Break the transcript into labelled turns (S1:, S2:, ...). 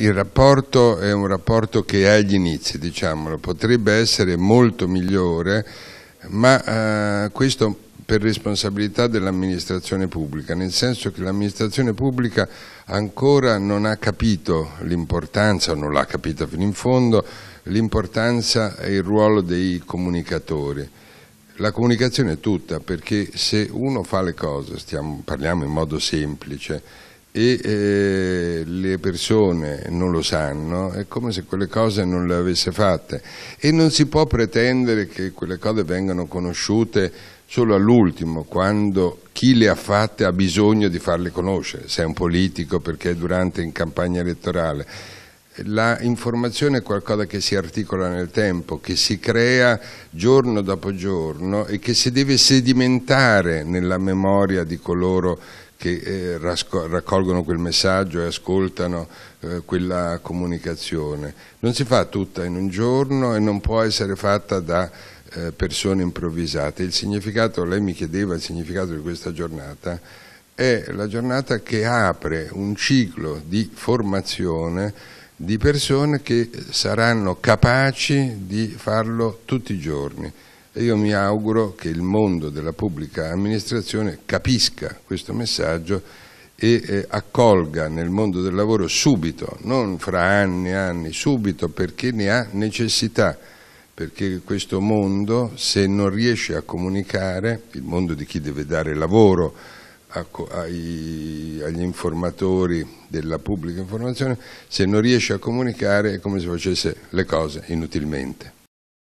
S1: Il rapporto è un rapporto che è agli inizi, diciamolo, potrebbe essere molto migliore, ma eh, questo per responsabilità dell'amministrazione pubblica, nel senso che l'amministrazione pubblica ancora non ha capito l'importanza, o non l'ha capita fino in fondo, l'importanza e il ruolo dei comunicatori. La comunicazione è tutta, perché se uno fa le cose, stiamo, parliamo in modo semplice, e eh, le persone non lo sanno, è come se quelle cose non le avesse fatte e non si può pretendere che quelle cose vengano conosciute solo all'ultimo, quando chi le ha fatte ha bisogno di farle conoscere, se è un politico perché è durante in campagna elettorale la informazione è qualcosa che si articola nel tempo, che si crea giorno dopo giorno e che si deve sedimentare nella memoria di coloro che eh, raccolgono quel messaggio e ascoltano eh, quella comunicazione. Non si fa tutta in un giorno e non può essere fatta da eh, persone improvvisate. Il significato, lei mi chiedeva il significato di questa giornata, è la giornata che apre un ciclo di formazione di persone che saranno capaci di farlo tutti i giorni e io mi auguro che il mondo della pubblica amministrazione capisca questo messaggio e eh, accolga nel mondo del lavoro subito, non fra anni e anni, subito perché ne ha necessità, perché questo mondo se non riesce a comunicare, il mondo di chi deve dare lavoro, a, ai, agli informatori della pubblica informazione se non riesce a comunicare è come se facesse le cose inutilmente.